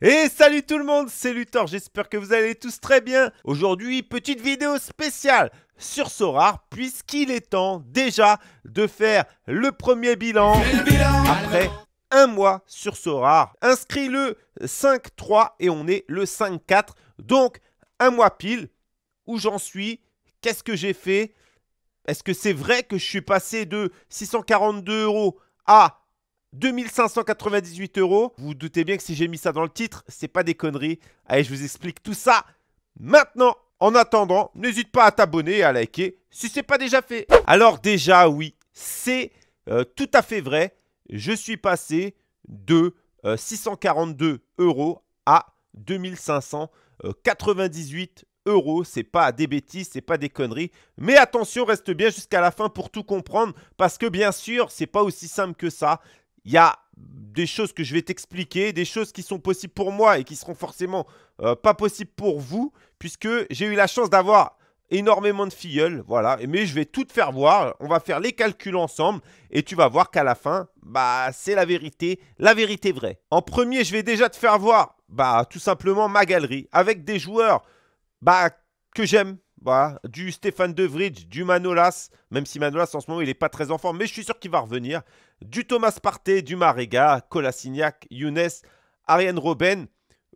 Et salut tout le monde, c'est Luthor, j'espère que vous allez tous très bien. Aujourd'hui, petite vidéo spéciale sur Sorar, puisqu'il est temps déjà de faire le premier bilan, après un mois sur Sorar. Inscrit le 5-3 et on est le 5-4, donc un mois pile. Où j'en suis Qu'est-ce que j'ai fait Est-ce que c'est vrai que je suis passé de 642 euros à 2598 euros. Vous, vous doutez bien que si j'ai mis ça dans le titre, c'est pas des conneries. Allez, je vous explique tout ça maintenant. En attendant, n'hésite pas à t'abonner et à liker si c'est pas déjà fait. Alors déjà, oui, c'est euh, tout à fait vrai. Je suis passé de 642 euh, euros à 2598 euros. C'est pas des bêtises, c'est pas des conneries. Mais attention, reste bien jusqu'à la fin pour tout comprendre parce que bien sûr, c'est pas aussi simple que ça il y a des choses que je vais t'expliquer, des choses qui sont possibles pour moi et qui seront forcément euh, pas possibles pour vous, puisque j'ai eu la chance d'avoir énormément de filleuls, voilà. Mais je vais tout te faire voir, on va faire les calculs ensemble et tu vas voir qu'à la fin, bah c'est la vérité, la vérité vraie. En premier, je vais déjà te faire voir, bah tout simplement ma galerie avec des joueurs, bah que j'aime, bah, du Stéphane Devridge, du Manolas, même si Manolas en ce moment il n'est pas très en forme, mais je suis sûr qu'il va revenir. Du Thomas Partey, du Marega, Colasignac, Younes, Ariane Robben,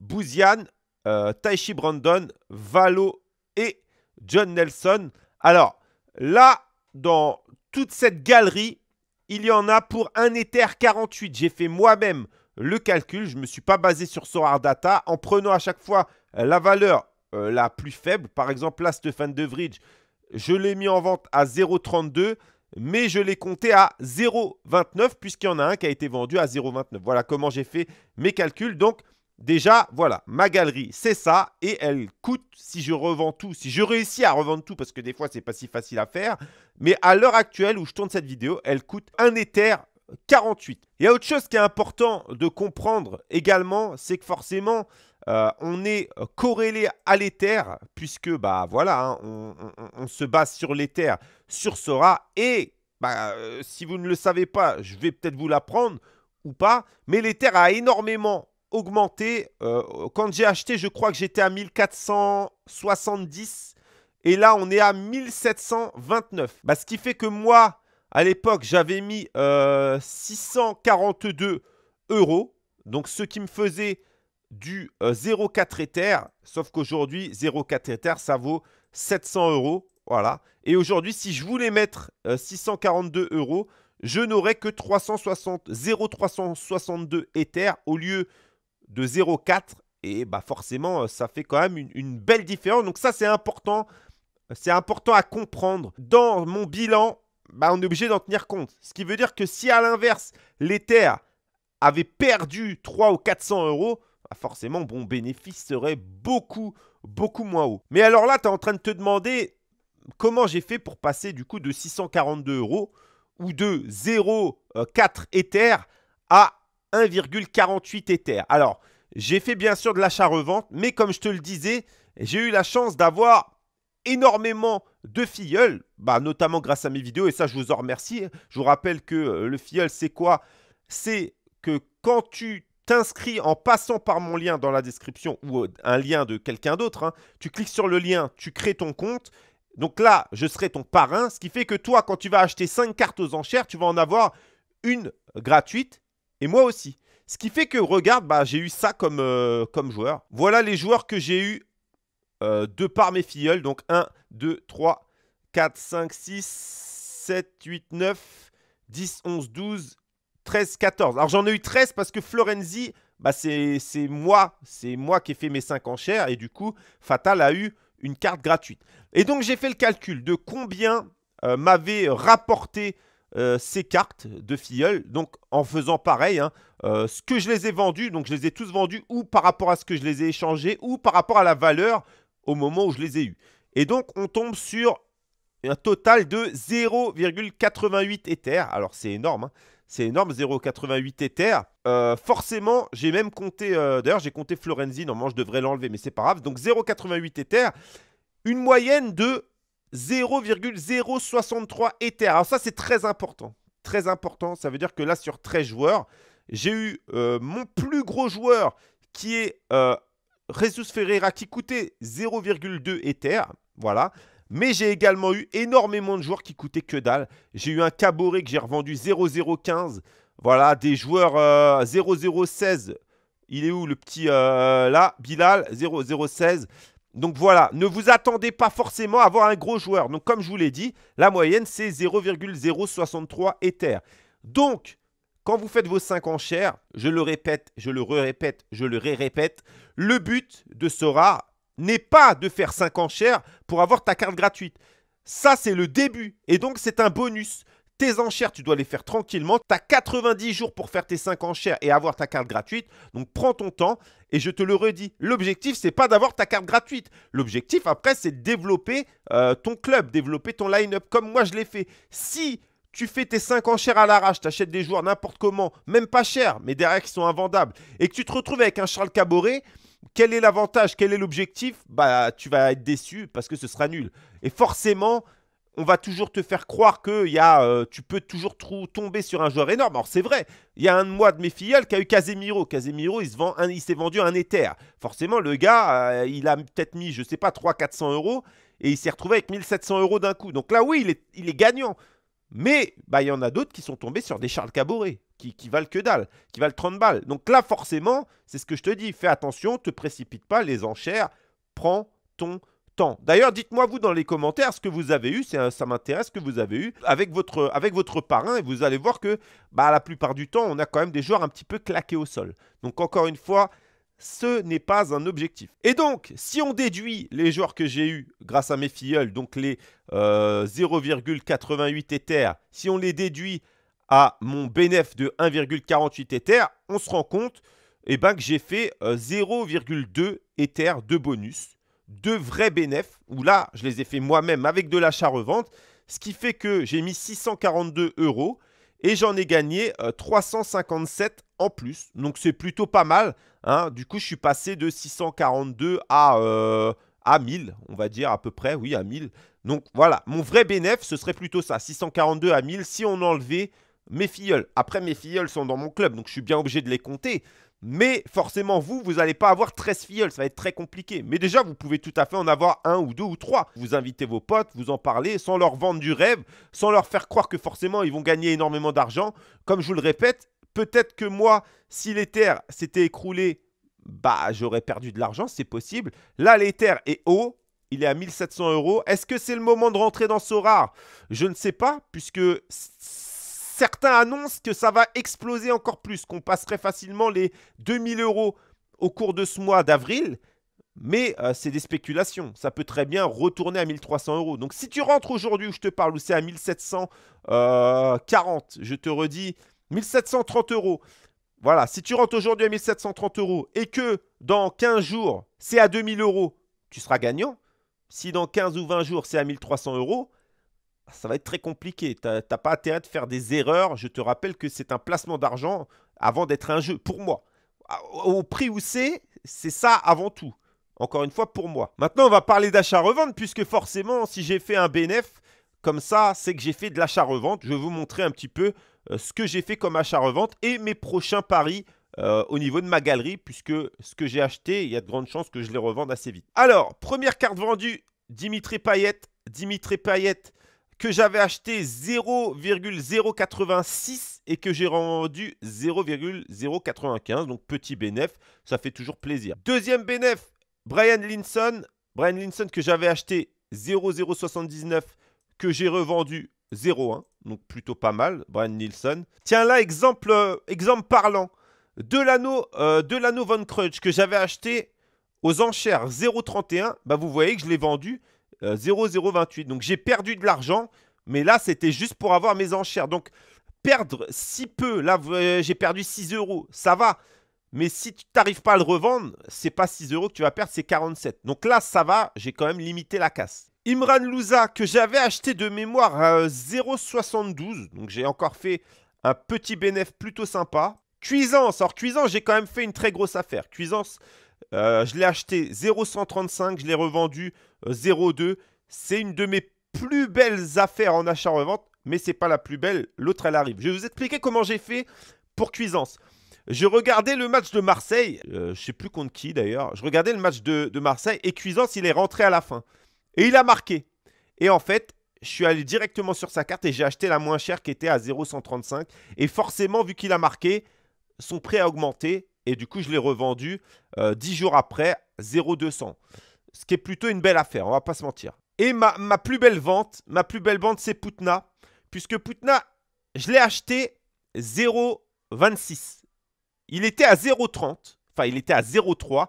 Bouzian, euh, Taichi Brandon, Valo et John Nelson. Alors là, dans toute cette galerie, il y en a pour un Ether 48. J'ai fait moi-même le calcul, je ne me suis pas basé sur Sorar Data en prenant à chaque fois la valeur euh, la plus faible. Par exemple, là, Stéphane De je l'ai mis en vente à 0,32, mais je l'ai compté à 0,29 puisqu'il y en a un qui a été vendu à 0,29. Voilà comment j'ai fait mes calculs. Donc, déjà, voilà, ma galerie, c'est ça. Et elle coûte, si je revends tout, si je réussis à revendre tout, parce que des fois, c'est pas si facile à faire, mais à l'heure actuelle où je tourne cette vidéo, elle coûte un Ether 48. Il y a autre chose qui est important de comprendre également, c'est que forcément, euh, on est euh, corrélé à l'éther, puisque bah voilà, hein, on, se base sur l'éther, sur Sora, et bah, euh, si vous ne le savez pas, je vais peut-être vous l'apprendre ou pas, mais l'éther a énormément augmenté. quand j'ai acheté, je crois que j'étais à 1470, et là on est à 1729. Bah, ce qui fait que moi, à l'époque, j'avais mis 642 euros, donc ce qui me faisait du 0,4 euh, Ether, sauf qu'aujourd'hui, 0,4 Ether, ça vaut 700 euros. Voilà. Et aujourd'hui, si je voulais mettre 642 euh, euros, je n'aurais que 0,362 Ether au lieu de 0,4. Et bah forcément, euh, ça fait quand même une, belle différence. Donc ça, c'est important. C'est important à comprendre. Dans mon bilan, bah, on est obligé d'en tenir compte. Ce qui veut dire que si à l'inverse, l'Ether avait perdu 3 ou 400 euros, ah, forcément, bon bénéfice serait beaucoup, beaucoup moins haut. Mais alors là, tu es en train de te demander comment j'ai fait pour passer du coup de 642 euros ou de 0,4 Ether à 1,48 Ether. Alors, j'ai fait bien sûr de l'achat-revente, mais comme je te le disais, j'ai eu la chance d'avoir énormément de filleuls, bah, notamment grâce à mes vidéos, et ça je vous en remercie. Je vous rappelle que euh, le filleul, c'est quoi C'est que quand tu t'inscris en passant par mon lien dans la description ou euh, un lien de quelqu'un d'autre, hein. tu cliques sur le lien, tu crées ton compte. Donc là, je serai ton parrain, ce qui fait que toi, quand tu vas acheter 5 cartes aux enchères, tu vas en avoir une gratuite et moi aussi. Ce qui fait que, regarde, bah, j'ai eu ça comme, euh, comme joueur. Voilà les joueurs que j'ai eu euh, de par mes filleuls. Donc 1, 2, 3, 4, 5, 6, 7, 8, 9, 10, 11, 12, 13, 14. Alors j'en ai eu 13 parce que Florenzi, bah, c'est moi, c'est moi qui ai fait mes 5 enchères et du coup, Fatal a eu une carte gratuite. Et donc j'ai fait le calcul de combien m'avait euh, m'avaient rapporté euh, ces cartes de filleul. Donc en faisant pareil, hein, euh, ce que je les ai vendues, donc je les ai tous vendus ou par rapport à ce que je les ai échangés ou par rapport à la valeur au moment où je les ai eues. Et donc on tombe sur un total de 0,88 Ether. Alors c'est énorme, hein c'est énorme, 0,88 Ether. Euh, forcément, j'ai même compté, euh, d'ailleurs j'ai compté Florenzi, normalement je devrais l'enlever, mais c'est pas grave. Donc 0,88 Ether, une moyenne de 0,063 Ether. Alors ça c'est très important, très important, ça veut dire que là sur 13 joueurs, j'ai eu euh, mon plus gros joueur qui est Resus Ferreira qui coûtait 0,2 Ether, voilà. Mais j'ai également eu énormément de joueurs qui coûtaient que dalle. J'ai eu un Caboret que j'ai revendu 0015. Voilà, des joueurs 0016. Euh, Il est où le petit euh, là Bilal 0016. Donc voilà, ne vous attendez pas forcément à avoir un gros joueur. Donc comme je vous l'ai dit, la moyenne c'est 0,063 Ether. Donc, quand vous faites vos 5 enchères, je le répète, je le répète je le ré-répète, le but de ce rare n'est pas de faire 5 enchères pour avoir ta carte gratuite. Ça, c'est le début. Et donc, c'est un bonus. Tes enchères, tu dois les faire tranquillement. Tu as 90 jours pour faire tes 5 enchères et avoir ta carte gratuite. Donc, prends ton temps. Et je te le redis, l'objectif, c'est pas d'avoir ta carte gratuite. L'objectif, après, c'est de développer euh, ton club, développer ton line-up, comme moi, je l'ai fait. Si tu fais tes 5 enchères à l'arrache, tu achètes des joueurs n'importe comment, même pas cher, mais derrière qui sont invendables, et que tu te retrouves avec un Charles Caboret, quel est l'avantage Quel est l'objectif Bah, tu vas être déçu parce que ce sera nul. Et forcément, on va toujours te faire croire que y a, euh, tu peux toujours tomber sur un joueur énorme. Or c'est vrai, il y a un de de mes filles, qui a eu Casemiro. Casemiro, il s'est vendu un éther. Forcément, le gars, euh, il a peut-être mis, je ne sais pas, 300-400 euros et il s'est retrouvé avec 1700 euros d'un coup. Donc là, oui, il est, gagnant. Mais bah, il y en a d'autres qui sont tombés sur des Charles Caboret qui, valent que dalle, qui valent 30 balles. Donc là, forcément, c'est ce que je te dis, fais attention, te précipite pas, les enchères, prends ton temps. D'ailleurs, dites-moi vous dans les commentaires ce que vous avez eu, ça m'intéresse ce que vous avez eu avec votre, avec votre parrain et vous allez voir que bah, la plupart du temps, on a quand même des joueurs un petit peu claqués au sol. Donc encore une fois, ce n'est pas un objectif. Et donc, si on déduit les joueurs que j'ai eus grâce à mes filleuls, donc les 0,88 euh, Ether, si on les déduit à mon BNF de 1,48 Ether, on se rend compte et eh ben, que j'ai fait 0,2 euh, Ether de bonus, de vrais BNF, où là, je les ai fait moi-même avec de l'achat-revente, ce qui fait que j'ai mis 642 euros et j'en ai gagné 357 euh, en plus. Donc, c'est plutôt pas mal. Hein. Du coup, je suis passé de 642 à, euh, à 1000, on va dire à peu près, oui, à 1000. Donc, voilà, mon vrai bénéfice, ce serait plutôt ça, 642 à 1000 si on enlevait mes filleuls. Après, mes filleuls sont dans mon club, donc je suis bien obligé de les compter. Mais forcément, vous, vous n'allez pas avoir 13 filleuls, ça va être très compliqué. Mais déjà, vous pouvez tout à fait en avoir un ou deux ou trois. Vous invitez vos potes, vous en parlez, sans leur vendre du rêve, sans leur faire croire que forcément ils vont gagner énormément d'argent. Comme je vous le répète, peut-être que moi, si l'Ether s'était écroulé, bah j'aurais perdu de l'argent, c'est possible. Là, terres est haut, il est à 1700 euros. Est-ce que c'est le moment de rentrer dans ce rare Je ne sais pas, puisque certains annoncent que ça va exploser encore plus, qu'on passerait facilement les 2000 euros au cours de ce mois d'avril. Mais euh, c'est des spéculations. Ça peut très bien retourner à 1300 euros. Donc si tu rentres aujourd'hui où je te parle, où c'est à 1740, je te redis 1730 euros. Voilà, si tu rentres aujourd'hui à 1730 euros et que dans 15 jours, c'est à 2000 euros, tu seras gagnant. Si dans 15 ou 20 jours, c'est à 1300 euros, ça va être très compliqué. Tu n'as pas intérêt de faire des erreurs. Je te rappelle que c'est un placement d'argent avant d'être un jeu, pour moi. Ah, au prix où c'est, c'est ça avant tout. Encore une fois, pour moi. Maintenant, on va parler d'achat-revente, puisque forcément, si j'ai fait un BNF comme ça, c'est que j'ai fait de l'achat-revente. Je vais vous montrer un petit peu euh, ce que j'ai fait comme achat-revente et mes prochains paris euh, au niveau de ma galerie, puisque ce que j'ai acheté, il y a de grandes chances que je les revende assez vite. Alors, première carte vendue, Dimitri Payet. Dimitri Payet, que j'avais acheté 0,086 et que j'ai rendu 0,095. Donc petit bénéf, ça fait toujours plaisir. Deuxième bénéf, Brian Linson. Brian Linson que j'avais acheté 0,079 que j'ai revendu 0,1. Donc plutôt pas mal, Brian Nilsson. Tiens là, exemple, euh, exemple parlant. de l'anneau euh, Von Crutch que j'avais acheté aux enchères 0,31. Bah vous voyez que je l'ai vendu 0,028. Euh, Donc j'ai perdu de l'argent, mais là c'était juste pour avoir mes enchères. Donc perdre si peu, là euh, j'ai perdu 6 euros, ça va. Mais si tu n'arrives pas à le revendre, c'est pas 6 euros que tu vas perdre, c'est 47. Donc là ça va, j'ai quand même limité la casse. Imran Louza que j'avais acheté de mémoire à 0,72. Euh, Donc j'ai encore fait un petit bénéfice plutôt sympa. Cuisance, alors Cuisance, j'ai quand même fait une très grosse affaire. Cuisance, euh, je l'ai acheté 0,135, je l'ai revendu 0,2. Euh, c'est une de mes plus belles affaires en achat-revente, mais c'est pas la plus belle. L'autre, elle arrive. Je vais vous expliquer comment j'ai fait pour Cuisance. Je regardais le match de Marseille, je euh, je sais plus contre qui d'ailleurs. Je regardais le match de, de, Marseille et Cuisance, il est rentré à la fin. Et il a marqué. Et en fait, je suis allé directement sur sa carte et j'ai acheté la moins chère qui était à 0,135. Et forcément, vu qu'il a marqué, son prix a augmenté et du coup, je l'ai revendu 10 euh, jours après, 0,200. Ce qui est plutôt une belle affaire, on va pas se mentir. Et ma, plus belle vente, ma plus belle vente, c'est Putna. Puisque Putna, je l'ai acheté 0,26. Il était à 0,30. Enfin, il était à 0,3.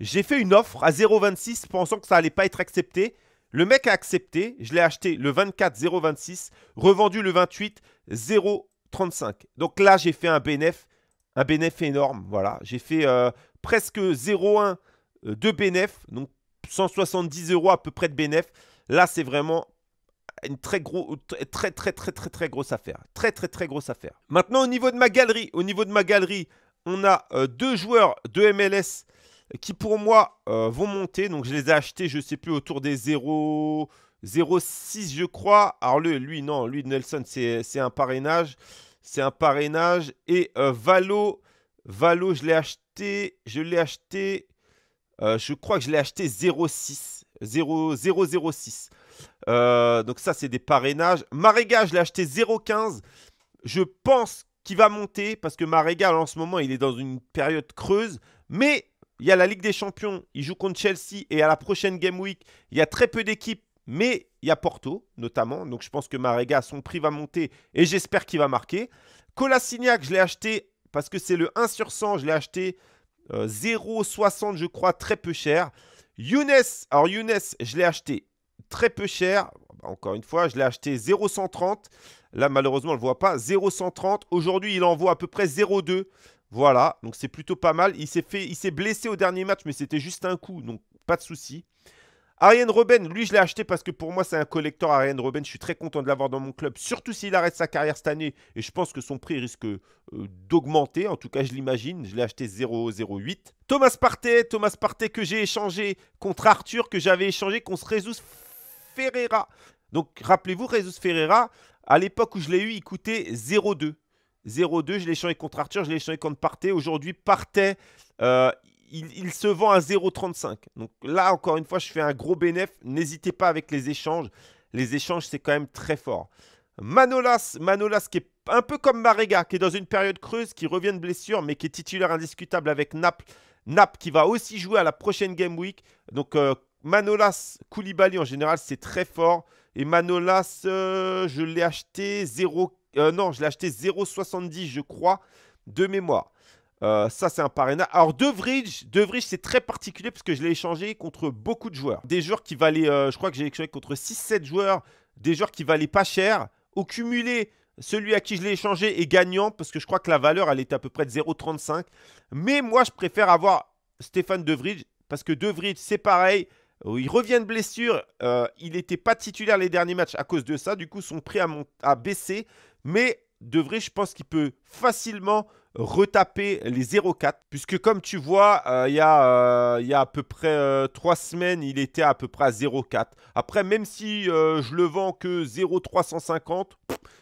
J'ai fait une offre à 0,26 pensant que ça allait pas être accepté. Le mec a accepté. Je l'ai acheté le 24 0,26, revendu le 28 0,35. Donc là, j'ai fait un bénéfice un bénéf énorme. Voilà, j'ai fait euh, presque presque 0,1 de bénéf, donc 170 euros à peu près de bénéf. Là, c'est vraiment une très très, très très très grosse affaire, très très très grosse affaire. Maintenant, au niveau de ma galerie, au niveau de ma galerie, on a euh, deux joueurs de MLS qui pour moi euh, vont monter. Donc je les ai achetés, je sais plus, autour des 0,6, je crois. Alors lui, non, lui Nelson c'est un parrainage. C'est un parrainage. Et euh, Valo, Valo, je l'ai acheté. Je l'ai acheté. Euh, je crois que je l'ai acheté 0,6. 0,006. Euh, donc ça, c'est des parrainages. Maréga, je l'ai acheté 0,15. Je pense qu'il va monter parce que Maréga, en ce moment, il est dans une période creuse. Mais il y a la Ligue des Champions. Il joue contre Chelsea. Et à la prochaine Game Week, il y a très peu d'équipes mais il y a Porto, notamment. Donc je pense que Marega, son prix va monter et j'espère qu'il va marquer. Colasignac, je l'ai acheté parce que c'est le 1 sur 100. Je l'ai acheté 0,60, euh, je crois, très peu cher. Younes, alors Younes, je l'ai acheté très peu cher. Encore une fois, je l'ai acheté 0,130. Là, malheureusement, on ne le voit pas. 0,130. Aujourd'hui, il en voit à peu près 0,2. Voilà, donc c'est plutôt pas mal. Il s'est blessé au dernier match, mais c'était juste un coup, donc pas de souci. Ariane Robben, lui, je l'ai acheté parce que pour moi, c'est un collector. Ariane Robben, je suis très content de l'avoir dans mon club, surtout s'il arrête sa carrière cette année. Et je pense que son prix risque euh, d'augmenter. En tout cas, je l'imagine. Je l'ai acheté 0,08. Thomas Partey, Thomas Partey que j'ai échangé contre Arthur, que j'avais échangé contre Jesus Ferreira. Donc, rappelez-vous, Jesus Ferreira, à l'époque où je l'ai eu, il coûtait 0,2. 0 je l'ai échangé contre Arthur, je l'ai échangé contre Partey. Aujourd'hui, Partey, euh, il, se vend à 0,35. Donc là, encore une fois, je fais un gros bénéf. N'hésitez pas avec les échanges. Les échanges, c'est quand même très fort. Manolas, Manolas qui est un peu comme Marega, qui est dans une période creuse, qui revient de blessure, mais qui est titulaire indiscutable avec Naples. Naples qui va aussi jouer à la prochaine Game Week. Donc euh, Manolas, Koulibaly en général, c'est très fort. Et Manolas, euh, je l'ai acheté 0... Euh, non, je l'ai acheté 0,70, je crois, de mémoire. Euh, ça, c'est un parrainage. Alors, De c'est très particulier parce que je l'ai échangé contre beaucoup de joueurs. Des joueurs qui valaient, euh, je crois que j'ai échangé contre 6-7 joueurs, des joueurs qui valaient pas cher. Au cumulé, celui à qui je l'ai échangé est gagnant parce que je crois que la valeur, elle est à peu près de 0,35. Mais moi, je préfère avoir Stéphane Devridge parce que Devridge, c'est pareil. Euh, il revient de blessure. il n'était pas titulaire les derniers matchs à cause de ça. Du coup, son prix a, a baissé. Mais Devridge, je pense qu'il peut facilement retaper les 0,4 puisque comme tu vois, euh, il y, euh, y, a à peu près euh, trois 3 semaines, il était à peu près à 0,4. Après, même si je le vends que 0,350,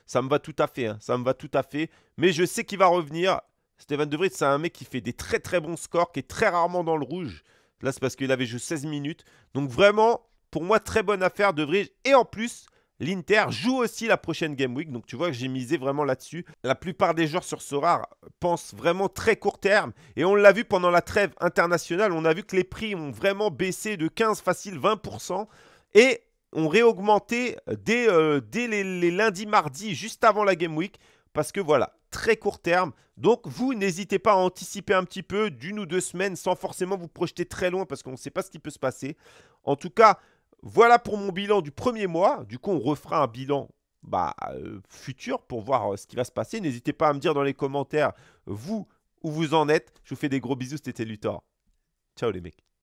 ça me va tout à fait, hein, ça me va tout à fait. Mais je sais qu'il va revenir. Steven De Vries, c'est un mec qui fait des très très bons scores, qui est très rarement dans le rouge. Là, c'est parce qu'il avait joué 16 minutes. Donc vraiment, pour moi, très bonne affaire De Vries, Et en plus, L'Inter joue aussi la prochaine Game Week, donc tu vois que j'ai misé vraiment là-dessus. La plupart des joueurs sur Sorare pensent vraiment très court terme, et on l'a vu pendant la trêve internationale, on a vu que les prix ont vraiment baissé de 15, facile 20%, et ont réaugmenté dès, euh, dès les, les lundis, mardis, juste avant la Game Week, parce que voilà, très court terme. Donc vous n'hésitez pas à anticiper un petit peu d'une ou deux semaines sans forcément vous projeter très loin parce qu'on ne sait pas ce qui peut se passer. En tout cas, voilà pour mon bilan du premier mois. Du coup, on refera un bilan bah, euh, futur pour voir euh, ce qui va se passer. N'hésitez pas à me dire dans les commentaires, vous, où vous en êtes. Je vous fais des gros bisous. C'était Luthor. Ciao les mecs.